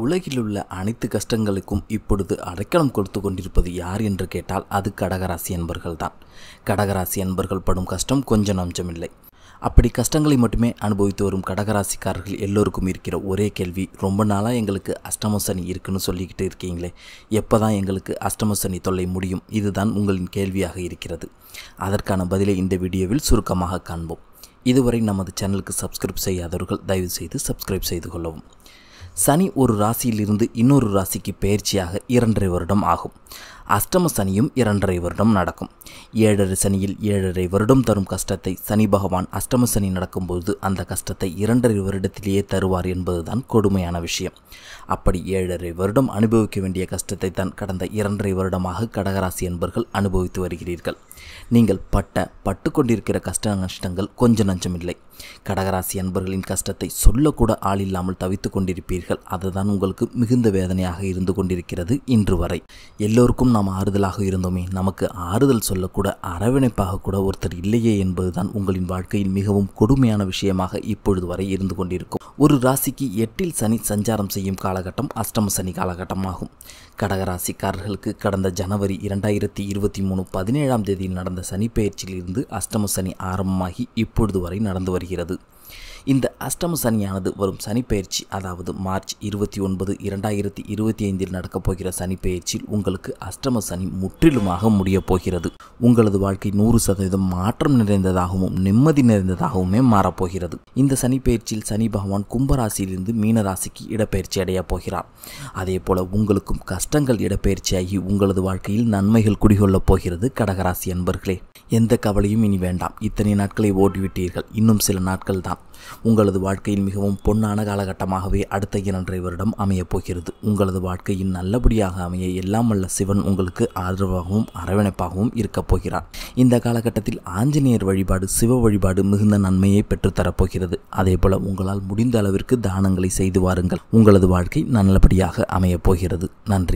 உலகிலுள்ள அனைத்து கஷ்டங்களுக்கும் இப்பொழுது அடைக்கலம் கொடுத்து கொண்டிருப்பது யார் என்று கேட்டால் அது கடகராசி என்பர்கள் தான் கடகராசி என்பர்கள் படும் கஷ்டம் கொஞ்சம் அம்சமில்லை அப்படி கஷ்டங்களை மட்டுமே அனுபவித்து வரும் கடகராசிக்காரர்கள் எல்லோருக்கும் இருக்கிற ஒரே கேள்வி ரொம்ப நாளாக எங்களுக்கு அஷ்டமசனி சனி இருக்குன்னு சொல்லிக்கிட்டு இருக்கீங்களே எப்போ தான் எங்களுக்கு அஷ்டமசனி தொல்லை முடியும் இதுதான் உங்களின் கேள்வியாக இருக்கிறது அதற்கான பதிலை இந்த வீடியோவில் சுருக்கமாக காண்போம் இதுவரை நமது சேனலுக்கு சப்ஸ்கிரைப் செய்யாதவர்கள் தயவுசெய்து சப்ஸ்கிரைப் செய்து கொள்ளவும் சனி ஒரு ராசியிலிருந்து இன்னொரு ராசிக்கு பயிற்சியாக இரண்டரை வருடம் ஆகும் அஷ்டம சனியும் இரண்டரை வருடம் நடக்கும் ஏழரை சனியில் ஏழரை வருடம் தரும் கஷ்டத்தை சனி பகவான் அஷ்டம சனி நடக்கும்போது அந்த கஷ்டத்தை இரண்டரை வருடத்திலேயே தருவார் என்பதுதான் கொடுமையான விஷயம் அப்படி ஏழரை வருடம் அனுபவிக்க வேண்டிய கஷ்டத்தை தான் கடந்த இரண்டரை வருடமாக கடகராசி என்பர்கள் அனுபவித்து வருகிறீர்கள் நீங்கள் பட்ட பட்டு கொண்டிருக்கிற கஷ்ட நஷ்டங்கள் கொஞ்சம் நஞ்சமில்லை கடகராசி அன்பர்களின் கஷ்டத்தை சொல்லக்கூட ஆள் இல்லாமல் தவித்து கொண்டிருப்பீர்கள் அதுதான் உங்களுக்கு மிகுந்த வேதனையாக இருந்து கொண்டிருக்கிறது இன்று வரை எல்லோருக்கும் நாம் ஆறுதலாக இருந்தோமே நமக்கு ஆறுதல் சொல்லக்கூட அரவணைப்பாக கூட ஒருத்தர் இல்லையே என்பதுதான் உங்களின் வாழ்க்கையில் மிகவும் கொடுமையான விஷயமாக இப்பொழுது வரை இருந்து கொண்டிருக்கும் ஒரு ராசிக்கு எட்டில் சனி சஞ்சாரம் செய்யும் காலகட்டம் அஷ்டம சனி காலகட்டமாகும் கடகராசிக்காரர்களுக்கு கடந்த ஜனவரி இரண்டாயிரத்தி இருபத்தி மூணு பதினேழாம் தேதியில் நடந்த சனி பயிற்சியிலிருந்து அஷ்டம சனி ஆரம்பமாகி இப்பொழுது வரை நடந்து வருகிறது இந்த அஷ்டம சனியானது வரும் சனிப்பெயர்ச்சி அதாவது மார்ச் இருபத்தி ஒன்பது இரண்டாயிரத்தி இருபத்தி ஐந்தில் நடக்கப் போகிற சனிப்பெயர்ச்சியில் உங்களுக்கு அஷ்டம சனி முற்றிலுமாக முடியப் போகிறது உங்களது வாழ்க்கை நூறு சதவீதம் மாற்றம் நிறைந்ததாகவும் நிம்மதி நிறைந்ததாகவுமே மாறப்போகிறது இந்த சனிப்பெயர்ச்சியில் சனி பகவான் கும்பராசியிலிருந்து மீனராசிக்கு இடப்பெயர்ச்சி அடையப் போகிறார் அதே போல உங்களுக்கும் கஷ்டங்கள் இடப்பெயர்ச்சியாகி உங்களது வாழ்க்கையில் நன்மைகள் குடிகொள்ளப் போகிறது கடகராசி அன்பர்களே எந்த கவலையும் இனி வேண்டாம் இத்தனை நாட்களை ஓட்டிவிட்டீர்கள் இன்னும் சில நாட்கள் தான் உங்களது வாழ்க்கையின் மிகவும் பொன்னான காலகட்டமாகவே அடுத்த இரண்டரை வருடம் அமையப் போகிறது உங்களது வாழ்க்கையின் நல்லபடியாக அமைய எல்லாம் வல்ல சிவன் உங்களுக்கு ஆதரவாகவும் அரவணைப்பாகவும் இருக்கப் போகிறார் இந்த காலகட்டத்தில் ஆஞ்சநேயர் வழிபாடு சிவ வழிபாடு மிகுந்த நன்மையை பெற்றுத்தரப்போகிறது அதேபோல உங்களால் முடிந்த அளவிற்கு தானங்களை செய்து வாருங்கள் உங்களது வாழ்க்கை நல்லபடியாக அமையப் போகிறது நன்றி